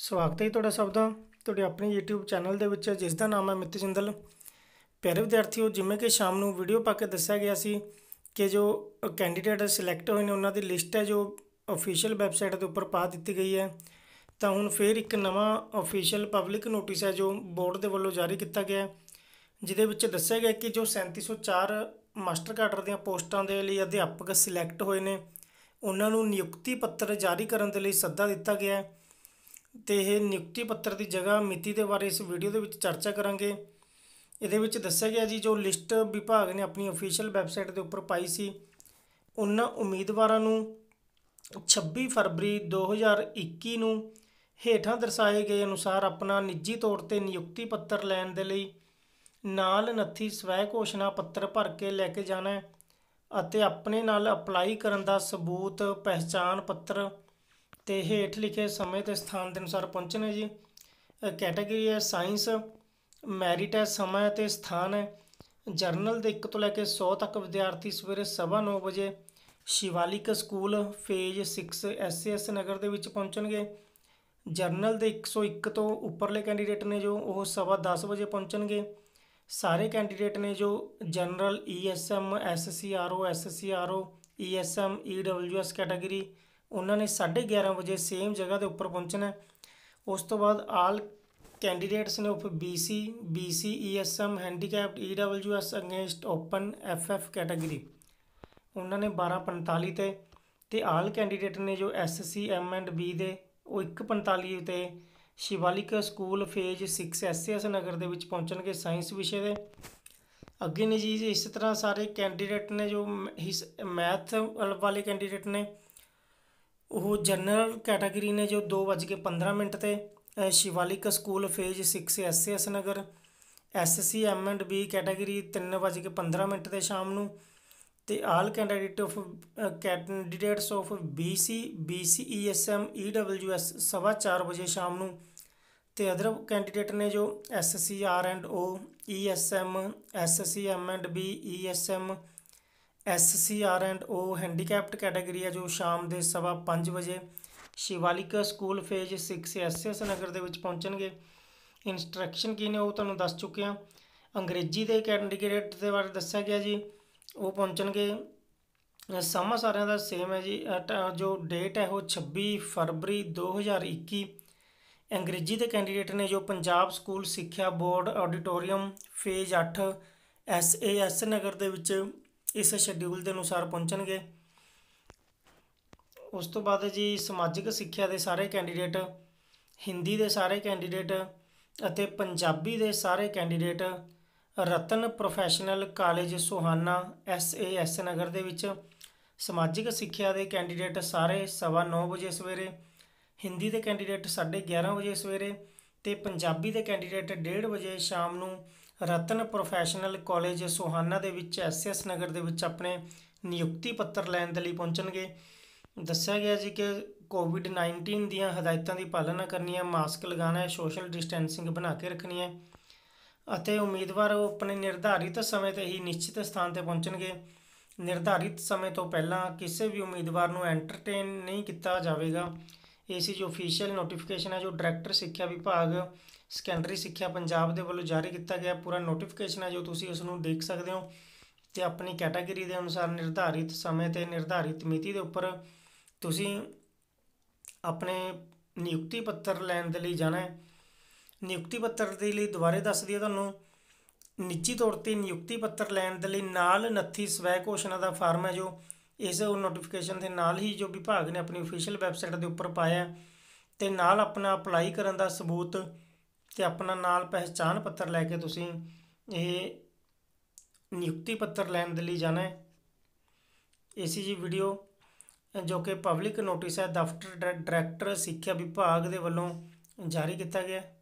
ਸਵਾਗਤ ਹੈ ਤੁਹਾਡਾ ਸਭ ਦਾ ਤੁਹਾਡੇ ਆਪਣੇ YouTube ਚੈਨਲ ਦੇ ਵਿੱਚ ਜਿਸ ਦਾ ਨਾਮ ਹੈ ਮਿੱਤ ਜਿੰਦਲ ਪਿਆਰੇ ਵਿਦਿਆਰਥੀਓ ਜਿਵੇਂ ਕਿ ਸ਼ਾਮ ਨੂੰ ਵੀਡੀਓ ਪਾ ਕੇ ਦੱਸਿਆ ਗਿਆ ਸੀ ਕਿ ਜੋ ਕੈਂਡੀਡੇਟ ਸਿਲੈਕਟ ਹੋਏ ਨੇ ਉਹਨਾਂ ਦੀ ਲਿਸਟ ਹੈ ਜੋ ਅਫੀਸ਼ੀਅਲ ਵੈਬਸਾਈਟ ਦੇ ਉੱਪਰ ਪਾ ਦਿੱਤੀ ਗਈ ਹੈ ਤਾਂ ਹੁਣ ਫੇਰ ਇੱਕ ਨਵਾਂ ਅਫੀਸ਼ੀਅਲ ਪਬਲਿਕ ਨੋਟਿਸ ਹੈ ਜੋ ਬੋਰਡ ਦੇ ਵੱਲੋਂ ਜਾਰੀ ਕੀਤਾ ਗਿਆ ਹੈ ਜਿਹਦੇ ਵਿੱਚ ਦੱਸਿਆ ਗਿਆ ਕਿ ਜੋ 3704 ਮਾਸਟਰ ਕਾਡਰ ਦੀਆਂ ਪੋਸਟਾਂ ਦੇ ਲਈ ਅਧਿਆਪਕ ਸਿਲੈਕਟ ਹੋਏ ਨੇ ਉਹਨਾਂ ਨੂੰ ਨਿਯੁਕਤੀ ਪੱਤਰ ਜਾਰੀ ਕਰਨ ਦੇ ਲਈ ਸੱਦਾ ਦਿੱਤਾ ਗਿਆ ਹੈ ਤੇ ਇਹ ਨਿਯੁਕਤੀ ਪੱਤਰ ਦੀ ਜਗ੍ਹਾ ਮਿਤੀ ਦੇ ਬਾਰੇ ਇਸ ਵੀਡੀਓ ਦੇ ਵਿੱਚ ਚਰਚਾ ਕਰਾਂਗੇ ਇਹਦੇ ਵਿੱਚ ਦੱਸਿਆ ਗਿਆ ਜੀ ਜੋ ਲਿਸਟ ਵਿਭਾਗ ਨੇ ਆਪਣੀ ਅਫੀਸ਼ੀਅਲ ਵੈਬਸਾਈਟ ਦੇ ਉੱਪਰ ਪਾਈ ਸੀ ਉਹਨਾਂ ਉਮੀਦਵਾਰਾਂ ਨੂੰ 26 ਫਰਵਰੀ 2021 ਨੂੰ ਹੇਠਾਂ ਦਰਸਾਏ ਗਏ ਅਨੁਸਾਰ ਆਪਣਾ ਨਿੱਜੀ ਤੌਰ ਤੇ ਨਿਯੁਕਤੀ ਪੱਤਰ ਲੈਣ ਦੇ ਲਈ ਨਾਲ ਨੱਥੀ ਸਵੈ ਘੋਸ਼ਣਾ ਪੱਤਰ ਭਰ ਕੇ ਲੈ ਕੇ ਜਾਣਾ ਹੈ ਅਤੇ ਆਪਣੇ ਨਾਲ ਅਪਲਾਈ ਕਰਨ ਦਾ ਸਬੂਤ ਪਹਿਚਾਨ ਪੱਤਰ ਤੇ ਹੇਠ ਲਿਖੇ ਸਮੇਂ ਤੇ ਸਥਾਨ ਦੇ ਅਨੁਸਾਰ ਪਹੁੰਚਣਾ ਜੀ ਕੈਟਾਗਰੀ ਹੈ ਸਾਇੰਸ ਮੈਰਿਟ ਹੈ ਸਮਾਂ ਤੇ ਸਥਾਨ ਹੈ ਜਰਨਲ ਦੇ 1 ਤੋਂ ਲੈ ਕੇ 100 ਤੱਕ ਵਿਦਿਆਰਥੀ ਸਵੇਰੇ 9:30 ਵਜੇ Shivalik school phase 6 SS Nagar ਦੇ ਵਿੱਚ ਪਹੁੰਚਣਗੇ ਜਰਨਲ ਦੇ 101 ਤੋਂ ਉੱਪਰਲੇ ਕੈਂਡੀਡੇਟ ਨੇ ਜੋ ਉਹ 10:30 ਵਜੇ ਪਹੁੰਚਣਗੇ ਸਾਰੇ ਕੈਂਡੀਡੇਟ ਨੇ ਜੋ general ESM SCRO SCRO ESM EWS category ਉਹਨਾਂ ਨੇ 11:30 ਵਜੇ ਸੇਮ ਜਗ੍ਹਾ ਦੇ ਉੱਪਰ ਪਹੁੰਚਣਾ ਉਸ ਤੋਂ ਬਾਅਦ ਆਲ ਕੈਂਡੀਡੇਟਸ ਨੇ ਉਪ BC BC ESM handicapped EWS against open FF category ਉਹਨਾਂ ਨੇ 12:45 ਤੇ ਤੇ ਆਲ ਕੈਂਡੀਡੇਟ ਨੇ ਜੋ ਐਸਸੀ ਐਮ ਐਂਡ ਬੀ ਦੇ ਉਹ 1:45 ਤੇ Shivalik school phase 6 SS Nagar ਦੇ ਵਿੱਚ ਪਹੁੰਚਣਗੇ ਸਾਇੰਸ ਵਿਸ਼ੇ ਦੇ ਅੱਗੇ ਨੇ ਜੀ ਇਸੇ ਤਰ੍ਹਾਂ ਸਾਰੇ ਕੈਂਡੀਡੇਟ ਨੇ ਜੋ ਮੈਥ ਵਾਲੇ ਕੈਂਡੀਡੇਟ ਨੇ ਉਹ ਜਨਰਲ ਕੈਟਾਗਰੀ ਨੇ ਜੋ 2:15 ਕੇ ਮਿੰਟ 'ਤੇ Shivalik school phase 6 SS Nagar SC M and B category 3:15 ਕੇ ਮਿੰਟ 'ਤੇ ਸ਼ਾਮ ਨੂੰ ਤੇ all candidate of candidates of BC BC ESM EWS ਸਵਾ 4 ਵਜੇ ਸ਼ਾਮ ਨੂੰ ਤੇ ਅਦਰ ਕੈਂਡੀਡੇਟ ਨੇ ਜੋ SCR and O ESM SCM and B ESM C R and O handicapped category ਹੈ ਜੋ ਸ਼ਾਮ ਦੇ ਸਵਾ 5 ਵਜੇ Shivalika school phase 6 SS Nagar ਦੇ ਵਿੱਚ ਪਹੁੰਚਣਗੇ ਇਨਸਟਰਕਸ਼ਨ ਕੀ ਨੇ ਉਹ ਤੁਹਾਨੂੰ ਦੱਸ ਚੁੱਕੇ ਹਾਂ ਅੰਗਰੇਜ਼ੀ ਦੇ ਕੈਂਡੀਡੇਟ ਦੇ ਬਾਰੇ ਦੱਸਿਆ ਗਿਆ ਜੀ ਉਹ ਪਹੁੰਚਣਗੇ ਸਮਾਂ ਸਾਰਿਆਂ ਦਾ ਸੇਮ ਹੈ ਜੀ ਜੋ ਡੇਟ ਹੈ ਉਹ 26 ਫਰਵਰੀ 2021 ਅੰਗਰੇਜ਼ੀ ਦੇ ਕੈਂਡੀਡੇਟ ਨੇ ਜੋ ਪੰਜਾਬ ਸਕੂਲ ਸਿੱਖਿਆ board auditorium phase 8 SAS Nagar ਦੇ ਵਿੱਚ ਇਸ ਸ਼ਡਿਊਲ ਦੇ ਅਨੁਸਾਰ ਪਹੁੰਚਣਗੇ ਉਸ ਤੋਂ ਬਾਅਦ ਜੀ ਸਮਾਜਿਕ ਸਿੱਖਿਆ ਦੇ ਸਾਰੇ ਕੈਂਡੀਡੇਟ ਹਿੰਦੀ ਦੇ ਸਾਰੇ ਕੈਂਡੀਡੇਟ ਅਤੇ ਪੰਜਾਬੀ ਦੇ ਸਾਰੇ candidate Ratan professional college Sohana S Nagar ਦੇ ਵਿੱਚ ਸਮਾਜਿਕ ਸਿੱਖਿਆ ਦੇ ਕੈਂਡੀਡੇਟ ਸਾਰੇ 9:30 ਵਜੇ ਸਵੇਰੇ ਹਿੰਦੀ ਦੇ ਕੈਂਡੀਡੇਟ 11:30 ਵਜੇ ਸਵੇਰੇ ਤੇ ਪੰਜਾਬੀ ਦੇ ਕੈਂਡੀਡੇਟ 1:30 ਵਜੇ ਸ਼ਾਮ ਨੂੰ ਰਤਨ ਪ੍ਰੋਫੈਸ਼ਨਲ ਕਾਲਜ ਸੋਹਾਨਾ ਦੇ ਵਿੱਚ ਐਸਐਸ ਨਗਰ ਦੇ ਵਿੱਚ ਆਪਣੇ ਨਿਯੁਕਤੀ ਪੱਤਰ ਲੈਣ ਦੇ ਲਈ ਪਹੁੰਚਣਗੇ ਦੱਸਿਆ ਗਿਆ ਜੀ ਕਿ ਕੋਵਿਡ-19 ਦੀਆਂ ਹਦਾਇਤਾਂ ਦੀ ਪਾਲਣਾ ਕਰਨੀ ਹੈ ਮਾਸਕ ਲਗਾਉਣਾ ਹੈ ਸੋਸ਼ਲ ਡਿਸਟੈਂਸਿੰਗ ਬਣਾ ਕੇ ਰੱਖਣੀ ਹੈ ਅਤੇ ਉਮੀਦਵਾਰ ਆਪਣੇ ਨਿਰਧਾਰਿਤ ਸਮੇਂ ਤੇ ਹੀ ਨਿਸ਼ਚਿਤ ਸਥਾਨ ਤੇ ਪਹੁੰਚਣਗੇ ਨਿਰਧਾਰਿਤ ਸਮੇਂ ਤੋਂ ਪਹਿਲਾਂ ਕਿਸੇ ਵੀ ਉਮੀਦਵਾਰ ਨੂੰ ਐਂਟਰਟੇਨ ਨਹੀਂ ਕੀਤਾ ਜਾਵੇਗਾ ਸੀ ਜੋ ਅਫੀਸ਼ੀਅਲ ਨੋਟੀਫਿਕੇਸ਼ਨ ਹੈ ਜੋ ਡਾਇਰੈਕਟਰ ਸਿੱਖਿਆ ਵਿਭਾਗ ਸਕੈਂਡਰੀ ਸਿੱਖਿਆ ਪੰਜਾਬ ਦੇ ਵੱਲੋਂ ਜਾਰੀ ਕੀਤਾ ਗਿਆ ਪੂਰਾ ਨੋਟੀਫਿਕੇਸ਼ਨ ਹੈ ਜੋ ਤੁਸੀਂ ਉਸ ਨੂੰ ਦੇਖ ਸਕਦੇ ਹੋ ਤੇ ਆਪਣੀ ਕੈਟਾਗਰੀ ਦੇ ਅਨੁਸਾਰ ਨਿਰਧਾਰਿਤ ਸਮੇਂ ਤੇ ਨਿਰਧਾਰਿਤ ਮਿਤੀ ਦੇ ਉੱਪਰ ਤੁਸੀਂ ਆਪਣੇ ਨਿਯੁਕਤੀ ਪੱਤਰ ਲੈਣ ਦੇ ਲਈ ਜਾਣਾ ਹੈ ਨਿਯੁਕਤੀ ਪੱਤਰ ਦੇ ਲਈ ਦੁਬਾਰੇ ਦੱਸ ਦਈਏ ਤੁਹਾਨੂੰ ਨਿੱਜੀ ਤੌਰ ਤੇ ਨਿਯੁਕਤੀ ਪੱਤਰ ਲੈਣ ਦੇ ਲਈ ਨਾਲ ਨੱਥੀ ਸਵੈ ਘੋਸ਼ਣਾ ਦਾ ਫਾਰਮ ਹੈ ਜੋ ਇਸ ਨੋਟੀਫਿਕੇਸ਼ਨ ਦੇ ਨਾਲ ਹੀ ਜੋ ਵਿਭਾਗ ਨੇ ਆਪਣੀ ਅਫੀਸ਼ੀਅਲ ਵੈਬਸਾਈਟ ਦੇ ਉੱਪਰ ਪਾਇਆ ਤੇ ਨਾਲ ਆਪਣਾ ਅਪਲਾਈ ਕਰਨ ਦਾ ਸਬੂਤ ਤੇ ਆਪਣਾ ਨਾਲ ਪਹਿਚਾਣ ਪੱਤਰ ਲੈ ਕੇ ਤੁਸੀਂ ਇਹ ਨਿਯੁਕਤੀ ਪੱਤਰ ਲੈਣ ਦੇ ਲਈ ਜਾਣਾ ਹੈ ਏਸੀਜੀ ਵੀਡੀਓ ਜੋ ਕਿ ਪਬਲਿਕ ਨੋਟਿਸ ਹੈ ਦਫ਼ਤਰ ਡਾਇਰੈਕਟਰ ਸਿੱਖਿਆ ਵਿਭਾਗ ਦੇ ਵੱਲੋਂ ਜਾਰੀ ਕੀਤਾ ਗਿਆ ਹੈ